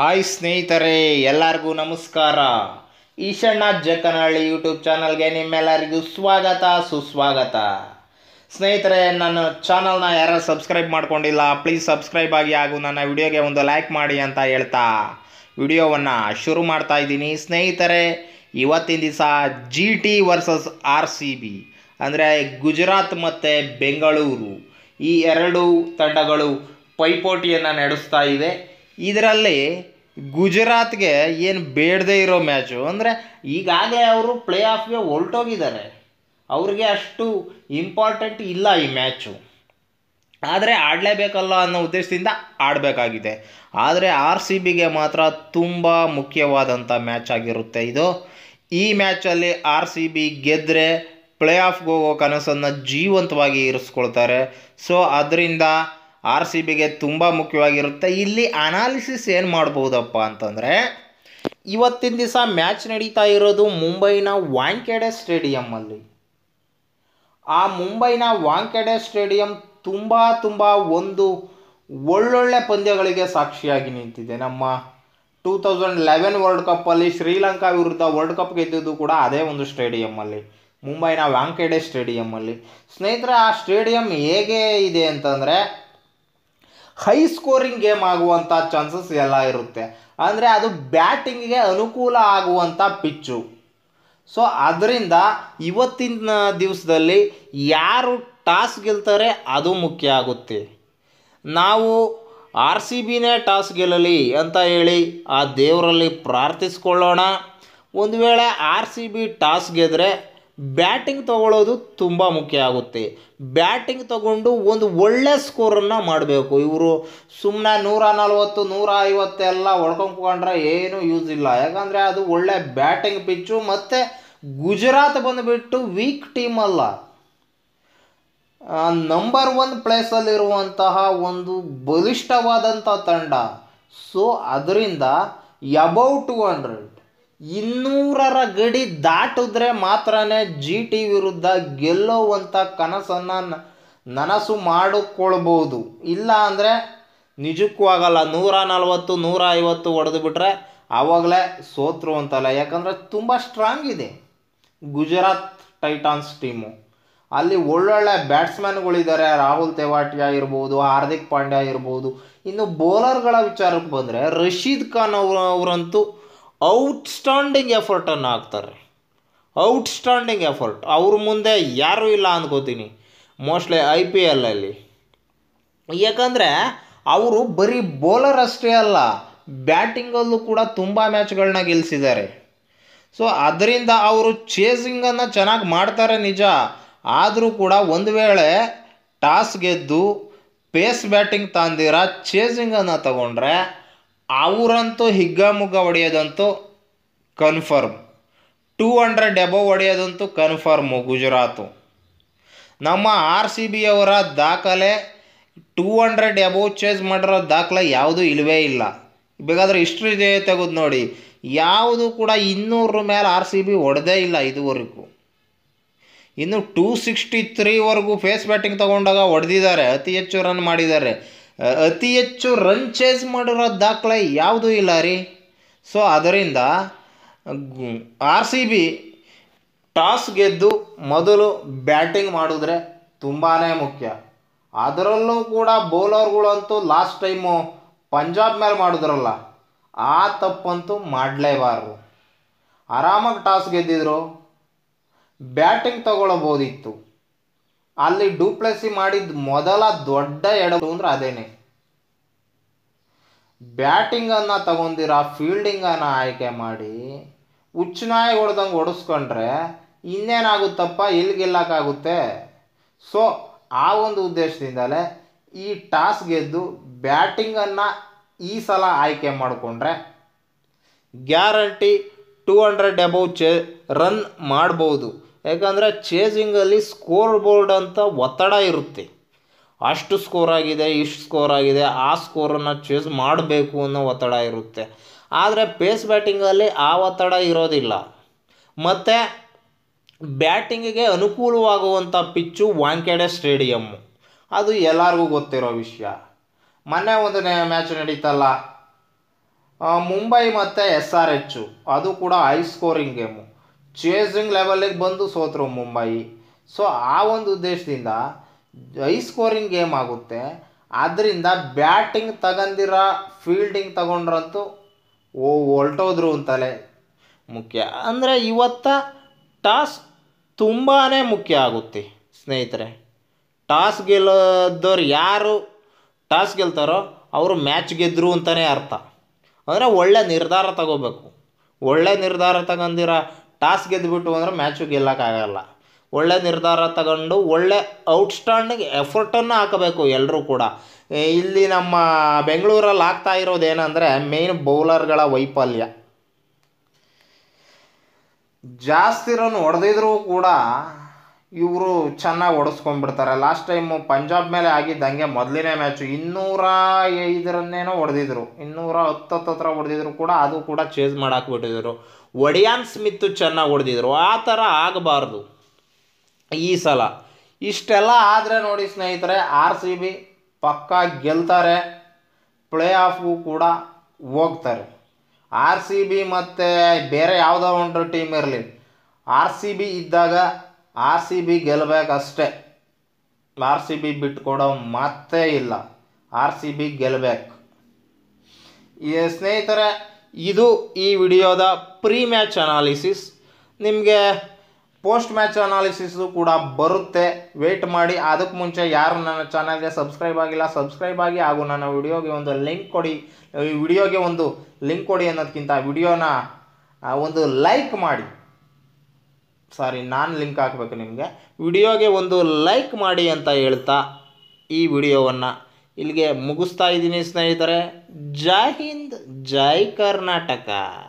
hi ಸ್ನೇಹಿತರೆ ಎಲ್ಲರಿಗೂ ನಮಸ್ಕಾರ ಈಶಣ್ಣ ಜಕ್ಕನಹಳ್ಳಿ ಯೂಟ್ಯೂಬ್ ಚಾನಲ್ಗೆ ನಿಮ್ಮೆಲ್ಲರಿಗೂ ಸ್ವಾಗತ ಸುಸ್ವಾಗತ ಸ್ನೇಹಿತರೆ ನನ್ನ ಚಾನಲ್ನ ಯಾರು ಸಬ್ಸ್ಕ್ರೈಬ್ ಮಾಡ್ಕೊಂಡಿಲ್ಲ ಪ್ಲೀಸ್ ಸಬ್ಸ್ಕ್ರೈಬ್ ಆಗಿ ಹಾಗೂ ನನ್ನ ವಿಡಿಯೋಗೆ ಒಂದು ಲೈಕ್ ಮಾಡಿ ಅಂತ ಹೇಳ್ತಾ ವಿಡಿಯೋವನ್ನು ಶುರು ಮಾಡ್ತಾ ಇದ್ದೀನಿ ಸ್ನೇಹಿತರೆ ಇವತ್ತಿನ ದಿವಸ G T versus R C B ಅಂದರೆ ಗುಜರಾತ್ ಮತ್ತು ಬೆಂಗಳೂರು ಈ ಎರಡು ತಂಡಗಳು ಪೈಪೋಟಿಯನ್ನು ನಡೆಸ್ತಾ ಇವೆ ಇದರಲ್ಲಿ ಗುಜರಾತ್ಗೆ ಏನು ಬೇಡದೇ ಇರೋ ಮ್ಯಾಚು ಅಂದರೆ ಈಗಾಗಲೇ ಅವರು ಪ್ಲೇ ಆಫ್ಗೆ ಹೊರ್ಟೋಗಿದ್ದಾರೆ ಅವ್ರಿಗೆ ಅಷ್ಟು ಇಂಪಾರ್ಟೆಂಟ್ ಇಲ್ಲ ಈ ಮ್ಯಾಚು ಆದರೆ ಆಡಲೇಬೇಕಲ್ಲ ಅನ್ನೋ ಉದ್ದೇಶದಿಂದ ಆಡಬೇಕಾಗಿದೆ ಆದರೆ ಆರ್ ಸಿ ಬಿಗೆ ಮಾತ್ರ ತುಂಬ ಮುಖ್ಯವಾದಂಥ ಮ್ಯಾಚ್ ಆಗಿರುತ್ತೆ ಇದು ಈ ಮ್ಯಾಚಲ್ಲಿ ಆರ್ ಸಿ ಬಿ ಗೆದ್ದರೆ ಪ್ಲೇ ಆಫ್ಗೆ ಹೋಗೋ ಕನಸನ್ನು ಜೀವಂತವಾಗಿ ಇರಿಸ್ಕೊಳ್ತಾರೆ ಸೊ ಅದರಿಂದ ಆರ್ ಸಿ ಬಿಗೆ ತುಂಬ ಮುಖ್ಯವಾಗಿರುತ್ತೆ ಇಲ್ಲಿ ಅನಾಲಿಸಿಸ್ ಏನು ಮಾಡ್ಬೋದಪ್ಪ ಅಂತಂದರೆ ಇವತ್ತಿನ ದಿವಸ ಮ್ಯಾಚ್ ನಡೀತಾ ಇರೋದು ಮುಂಬೈನ ವಾಂಕೆಡೆ ಸ್ಟೇಡಿಯಮ್ಮಲ್ಲಿ ಆ ಮುಂಬೈನ ವಾಂಕೆಡೆ ಸ್ಟೇಡಿಯಂ ತುಂಬ ತುಂಬ ಒಂದು ಒಳ್ಳೊಳ್ಳೆ ಪಂದ್ಯಗಳಿಗೆ ಸಾಕ್ಷಿಯಾಗಿ ನಿಂತಿದೆ ನಮ್ಮ ಟೂ ತೌಸಂಡ್ ಲೆವೆನ್ ವರ್ಲ್ಡ್ ಕಪ್ಪಲ್ಲಿ ಶ್ರೀಲಂಕಾ ವಿರುದ್ಧ ವರ್ಲ್ಡ್ ಕಪ್ ಗೆದ್ದಿದ್ದು ಕೂಡ ಅದೇ ಒಂದು ಸ್ಟೇಡಿಯಮ್ಮಲ್ಲಿ ಮುಂಬೈನ ವಾಂಕೆಡೆ ಸ್ಟೇಡಿಯಮ್ಮಲ್ಲಿ ಸ್ನೇಹಿತರೆ ಆ ಸ್ಟೇಡಿಯಂ ಹೇಗೆ ಇದೆ ಅಂತಂದರೆ ಹೈ ಸ್ಕೋರಿಂಗ್ ಗೇಮ್ ಆಗುವಂಥ ಚಾನ್ಸಸ್ ಎಲ್ಲ ಇರುತ್ತೆ ಅಂದರೆ ಅದು ಬ್ಯಾಟಿಂಗಿಗೆ ಅನುಕೂಲ ಆಗುವಂಥ ಪಿಚ್ಚು ಸೊ ಅದರಿಂದ ಇವತ್ತಿನ ದಿವಸದಲ್ಲಿ ಯಾರು ಟಾಸ್ ಗೆಲ್ತಾರೆ ಅದು ಮುಖ್ಯ ಆಗುತ್ತೆ ನಾವು ಆರ್ ಸಿ ಬಿನೇ ಟಾಸ್ ಗೆಲ್ಲಲಿ ಅಂತ ಹೇಳಿ ಆ ದೇವರಲ್ಲಿ ಪ್ರಾರ್ಥಿಸ್ಕೊಳ್ಳೋಣ ಒಂದು ವೇಳೆ ಆರ್ ಸಿ ಬಿ ಟಾಸ್ ಗೆದ್ರೆ ಬ್ಯಾಟಿಂಗ್ ತೊಗೊಳ್ಳೋದು ತುಂಬ ಮುಖ್ಯ ಆಗುತ್ತೆ ಬ್ಯಾಟಿಂಗ್ ತಗೊಂಡು ಒಂದು ಒಳ್ಳೆ ಸ್ಕೋರನ್ನು ಮಾಡಬೇಕು ಇವರು ಸುಮ್ಮನೆ ನೂರ ನಲ್ವತ್ತು ನೂರ ಐವತ್ತೆಲ್ಲ ಹೊಡ್ಕೊಂಡ್ಕೊಂಡ್ರೆ ಏನೂ ಯೂಸ್ ಇಲ್ಲ ಯಾಕಂದರೆ ಅದು ಒಳ್ಳೆ ಬ್ಯಾಟಿಂಗ್ ಪಿಚ್ಚು ಮತ್ತು ಗುಜರಾತ್ ಬಂದುಬಿಟ್ಟು ವೀಕ್ ಟೀಮ್ ಅಲ್ಲ ನಂಬರ್ ಒನ್ ಪ್ಲೇಸಲ್ಲಿರುವಂತಹ ಒಂದು ಬಲಿಷ್ಠವಾದಂಥ ತಂಡ ಸೊ ಅದರಿಂದ ಎಬೌ ಟು ಹಂಡ್ರೆಡ್ ಇನ್ನೂರರ ಗಡಿ ದಾಟಿದ್ರೆ ಮಾತ್ರನೇ ಜಿ ಟಿ ವಿರುದ್ಧ ಗೆಲ್ಲುವಂಥ ಕನಸನ್ನು ನನಸು ಮಾಡಿಕೊಳ್ಬೋದು ಇಲ್ಲ ಅಂದರೆ ನಿಜಕ್ಕೂ ಆಗಲ್ಲ ನೂರ ನಲ್ವತ್ತು ನೂರ ಐವತ್ತು ಹೊಡೆದು ಬಿಟ್ಟರೆ ಆವಾಗಲೇ ಸೋತರು ಅಂತಲ್ಲ ಯಾಕಂದರೆ ತುಂಬ ಸ್ಟ್ರಾಂಗ್ ಇದೆ ಗುಜರಾತ್ ಟೈಟಾನ್ಸ್ ಟೀಮು ಅಲ್ಲಿ ಒಳ್ಳೊಳ್ಳೆ ಬ್ಯಾಟ್ಸ್ಮನ್ಗಳಿದ್ದಾರೆ ರಾಹುಲ್ ತೆವಾಟಿಯಾ ಇರ್ಬೋದು ಹಾರ್ದಿಕ್ ಪಾಂಡ್ಯ ಇರ್ಬೋದು ಇನ್ನು ಬೌಲರ್ಗಳ ವಿಚಾರಕ್ಕೆ ಬಂದರೆ ರಶೀದ್ ಖಾನ್ ಅವರಂತೂ ಔಟ್ಸ್ಟ್ಯಾಂಡಿಂಗ್ ಎಫರ್ಟನ್ನು ಹಾಕ್ತಾರೆ ಔಟ್ಸ್ಟ್ಯಾಂಡಿಂಗ್ ಎಫರ್ಟ್ ಅವ್ರ ಮುಂದೆ ಯಾರೂ ಇಲ್ಲ ಅಂದ್ಕೋತೀನಿ ಮೋಸ್ಟ್ಲಿ ಐ ಪಿ ಎಲ್ಲಲ್ಲಿ ಯಾಕಂದರೆ ಅವರು ಬರೀ ಬೌಲರ್ ಅಷ್ಟೇ ಅಲ್ಲ ಬ್ಯಾಟಿಂಗಲ್ಲೂ ಕೂಡ ತುಂಬ ಮ್ಯಾಚ್ಗಳನ್ನ ಗೆಲ್ಲಿಸಿದ್ದಾರೆ ಸೊ ಅದರಿಂದ ಅವರು ಚೇಸಿಂಗನ್ನು ಚೆನ್ನಾಗಿ ಮಾಡ್ತಾರೆ ನಿಜ ಆದರೂ ಕೂಡ ಒಂದು ವೇಳೆ ಟಾಸ್ ಗೆದ್ದು ಪೇಸ್ ಬ್ಯಾಟಿಂಗ್ ತಂದಿರ ಚೇಸಿಂಗನ್ನು ತಗೊಂಡ್ರೆ ಅವರಂತೂ ಹಿಗ್ಗಾಮುಗ್ಗ ಹೊಡೆಯೋದಂತೂ ಕನ್ಫರ್ಮ್ ಟೂ ಹಂಡ್ರೆಡ್ ಎಬೋವ್ ಹೊಡೆಯೋದಂತೂ ಕನ್ಫರ್ಮು ಗುಜರಾತು ನಮ್ಮ ಆರ್ ಸಿ ಬಿ ಅವರ ದಾಖಲೆ ಟೂ ಹಂಡ್ರೆಡ್ ಎಬೋವ್ ಚೇಸ್ ಮಾಡಿರೋ ದಾಖಲೆ ಯಾವುದೂ ಇಲ್ಲವೇ ಇಲ್ಲ ಬೇಕಾದ್ರೆ ಇಷ್ಟು ಇದೆ ತೆಗೆದು ನೋಡಿ ಯಾವುದು ಕೂಡ ಇನ್ನೂರ ಮೇಲೆ ಆರ್ ಸಿ ಬಿ ಹೊಡೆದೇ ಇಲ್ಲ ಇದುವರೆಗೂ ಇನ್ನು ಟೂ ಸಿಕ್ಸ್ಟಿ ತ್ರೀವರೆಗೂ ಫೇಸ್ ಬ್ಯಾಟಿಂಗ್ ತೊಗೊಂಡಾಗ ಹೊಡೆದಿದ್ದಾರೆ ಅತಿ ಹೆಚ್ಚು ರನ್ ಮಾಡಿದ್ದಾರೆ ಅತಿ ಹೆಚ್ಚು ರನ್ ಚೇಸ್ ಮಾಡಿರೋ ದಾಖಲೆ ಯಾವುದೂ ಇಲ್ಲ ರೀ ಸೊ ಅದರಿಂದ ಆರ್ ಸಿ ಬಿ ಟಾಸ್ ಗೆದ್ದು ಮೊದಲು ಬ್ಯಾಟಿಂಗ್ ಮಾಡಿದ್ರೆ ತುಂಬಾ ಮುಖ್ಯ ಅದರಲ್ಲೂ ಕೂಡ ಬೌಲರ್ಗಳಂತೂ ಲಾಸ್ಟ್ ಟೈಮು ಪಂಜಾಬ್ ಮೇಲೆ ಮಾಡಿದ್ರಲ್ಲ ಆ ತಪ್ಪಂತೂ ಮಾಡಲೇಬಾರ್ದು ಆರಾಮಾಗಿ ಟಾಸ್ ಗೆದ್ದಿದ್ರು ಬ್ಯಾಟಿಂಗ್ ತಗೊಳ್ಬೋದಿತ್ತು ಅಲ್ಲಿ ಡೂಪ್ಲೆಸಿ ಮಾಡಿದ ಮೊದಲ ದೊಡ್ಡ ಎಡವು ಅಂದ್ರೆ ಅದೇನೆ ಬ್ಯಾಟಿಂಗನ್ನು ತಗೊಂಡಿರ ಫೀಲ್ಡಿಂಗನ್ನು ಆಯ್ಕೆ ಮಾಡಿ ಉಚ್ಚನಾಯ ಹೊಡೆದಂಗೆ ಹೊಡೆಸ್ಕೊಂಡ್ರೆ ಇನ್ನೇನಾಗುತ್ತಪ್ಪ ಇಲ್ಲಿ ಗೆಲ್ಲಕ್ಕಾಗುತ್ತೆ ಸೊ ಆ ಒಂದು ಉದ್ದೇಶದಿಂದಲೇ ಈ ಟಾಸ್ ಗೆದ್ದು ಬ್ಯಾಟಿಂಗನ್ನು ಈ ಸಲ ಆಯ್ಕೆ ಮಾಡಿಕೊಂಡ್ರೆ ಗ್ಯಾರಂಟಿ ಟೂ ಹಂಡ್ರೆಡ್ ಅಬೌವ್ ಚೆ ರನ್ ಮಾಡ್ಬೋದು ಯಾಕಂದರೆ ಚೇಸಿಂಗಲ್ಲಿ ಸ್ಕೋರ್ ಬೋರ್ಡ್ ಅಂತ ಒತ್ತಡ ಇರುತ್ತೆ ಅಷ್ಟು ಸ್ಕೋರ್ ಆಗಿದೆ ಇಷ್ಟು ಸ್ಕೋರ್ ಆಗಿದೆ ಆ ಸ್ಕೋರನ್ನು ಚೇಸ್ ಮಾಡಬೇಕು ಅನ್ನೋ ಒತ್ತಡ ಇರುತ್ತೆ ಆದರೆ ಪೇಸ್ ಬ್ಯಾಟಿಂಗಲ್ಲಿ ಆ ಒತ್ತಡ ಇರೋದಿಲ್ಲ ಮತ್ತು ಬ್ಯಾಟಿಂಗಿಗೆ ಅನುಕೂಲವಾಗುವಂಥ ಪಿಚ್ಚು ವಾಂಕೆಡೆ ಸ್ಟೇಡಿಯಮ್ಮು ಅದು ಎಲ್ಲರಿಗೂ ಗೊತ್ತಿರೋ ವಿಷಯ ಮೊನ್ನೆ ಒಂದನೇ ಮ್ಯಾಚ್ ನಡೀತಲ್ಲ ಮುಂಬೈ ಮತ್ತು ಎಸ್ ಆರ್ ಎಚ್ಚು ಅದು ಕೂಡ ಹೈ ಸ್ಕೋರಿಂಗ್ ಗೇಮು ಚೇಸಿಂಗ್ ಲೆವೆಲಿಗೆ ಬಂದು ಸೋತರು ಮುಂಬೈ ಸೊ ಆ ಒಂದು ಉದ್ದೇಶದಿಂದ ಐ ಸ್ಕೋರಿಂಗ್ ಗೇಮ್ ಆಗುತ್ತೆ ಆದ್ದರಿಂದ ಬ್ಯಾಟಿಂಗ್ ತಗೊಂಡಿರ ಫೀಲ್ಡಿಂಗ್ ತಗೊಂಡ್ರಂತೂ ಓ ಹೊಲ್ಟೋದ್ರು ಅಂತಲೇ ಮುಖ್ಯ ಅಂದರೆ ಇವತ್ತ ಟಾಸ್ ತುಂಬಾ ಮುಖ್ಯ ಆಗುತ್ತೆ ಸ್ನೇಹಿತರೆ ಟಾಸ್ ಗೆಲ್ಲೋದವ್ರು ಯಾರು ಟಾಸ್ ಗೆಲ್ತಾರೋ ಅವರು ಮ್ಯಾಚ್ ಗೆದ್ದರು ಅಂತಲೇ ಅರ್ಥ ಅಂದರೆ ಒಳ್ಳೆ ನಿರ್ಧಾರ ತಗೋಬೇಕು ಒಳ್ಳೆ ನಿರ್ಧಾರ ತಗೊಂಡಿರೋ ಟಾಸ್ ಗೆದ್ದುಬಿಟ್ಟು ಅಂದ್ರೆ ಮ್ಯಾಚು ಗೆಲ್ಲಕ್ಕಾಗಲ್ಲ ಒಳ್ಳೆ ನಿರ್ಧಾರ ತಗೊಂಡು ಒಳ್ಳೆ ಔಟ್ಸ್ಟ್ಯಾಂಡಿಂಗ್ ಎಫರ್ಟನ್ನು ಹಾಕಬೇಕು ಎಲ್ಲರೂ ಕೂಡ ಇಲ್ಲಿ ನಮ್ಮ ಬೆಂಗಳೂರಲ್ಲಿ ಆಗ್ತಾ ಇರೋದೇನೆಂದರೆ ಮೇನ್ ಬೌಲರ್ಗಳ ವೈಫಲ್ಯ ಜಾಸ್ತಿ ರನ್ ಹೊಡೆದಿದ್ರೂ ಕೂಡ ಇವರು ಚೆನ್ನಾಗಿ ಹೊಡೆಸ್ಕೊಂಡ್ಬಿಡ್ತಾರೆ ಲಾಸ್ಟ್ ಟೈಮು ಪಂಜಾಬ್ ಮೇಲೆ ಆಗಿದ್ದಂಗೆ ಮೊದಲನೇ ಮ್ಯಾಚು ಇನ್ನೂರ ಐದರನ್ನೇನೋ ಹೊಡೆದಿದ್ರು ಇನ್ನೂರ ಹತ್ರ ಹೊಡೆದಿದ್ರು ಕೂಡ ಅದು ಕೂಡ ಚೇಸ್ ಮಾಡಾಕ್ಬಿಟ್ಟಿದ್ರು ಒಡಿಯಾನ್ ಸ್ಮಿತ್ ಚೆನ್ನಾಗಿ ಹೊಡೆದಿದ್ರು ಆ ಥರ ಆಗಬಾರ್ದು ಈ ಸಲ ಇಷ್ಟೆಲ್ಲ ಆದರೆ ನೋಡಿ ಸ್ನೇಹಿತರೆ ಆರ್ ಸಿ ಬಿ ಪಕ್ಕಾ ಗೆಲ್ತಾರೆ ಪ್ಲೇ ಆಫ್ಗೂ ಕೂಡ ಹೋಗ್ತಾರೆ ಆರ್ ಸಿ ಬಿ ಮತ್ತು ಬೇರೆ ಯಾವುದೋ ಒಂದು ಟೀಮ್ ಇರಲಿ ಆರ್ ಸಿ ಬಿ ಇದ್ದಾಗ ಆರ್ ಸಿ ಬಿ ಗೆಲ್ಲಬೇಕಷ್ಟೇ ಆರ್ ಸಿ ಬಿ ಬಿಟ್ಕೊಡೋ ಮತ್ತೆ ಇಲ್ಲ ಆರ್ ಸಿ ಬಿ ಗೆಲ್ಲಬೇಕು ಸ್ನೇಹಿತರೆ ಇದು ಈ ವಿಡಿಯೋದ ಪ್ರೀ ಮ್ಯಾಚ್ ಅನಾಲಿಸಿಸ್ ನಿಮಗೆ ಪೋಸ್ಟ್ ಮ್ಯಾಚ್ ಅನಾಲಿಸಿಸು ಕೂಡ ಬರುತ್ತೆ ವೆಯ್ಟ್ ಮಾಡಿ ಅದಕ್ಕೆ ಮುಂಚೆ ಯಾರು ನನ್ನ ಚಾನಲ್ಗೆ ಸಬ್ಸ್ಕ್ರೈಬ್ ಆಗಿಲ್ಲ ಸಬ್ಸ್ಕ್ರೈಬ್ ಆಗಿ ಹಾಗೂ ನನ್ನ ವಿಡಿಯೋಗೆ ಒಂದು ಲಿಂಕ್ ಕೊಡಿ ಈ ವಿಡಿಯೋಗೆ ಒಂದು ಲಿಂಕ್ ಕೊಡಿ ಅನ್ನೋದಕ್ಕಿಂತ ವಿಡಿಯೋನ ಒಂದು ಲೈಕ್ ಮಾಡಿ ಸಾರಿ ನಾನು ಲಿಂಕ್ ಹಾಕಬೇಕು ನಿಮಗೆ ವಿಡಿಯೋಗೆ ಒಂದು ಲೈಕ್ ಮಾಡಿ ಅಂತ ಹೇಳ್ತಾ ಈ ವಿಡಿಯೋವನ್ನು ಇಲ್ಲಿಗೆ ಮುಗಿಸ್ತಾ ಇದ್ದೀನಿ ಸ್ನೇಹಿತರೆ ಜೈ જય કર્ણાટકા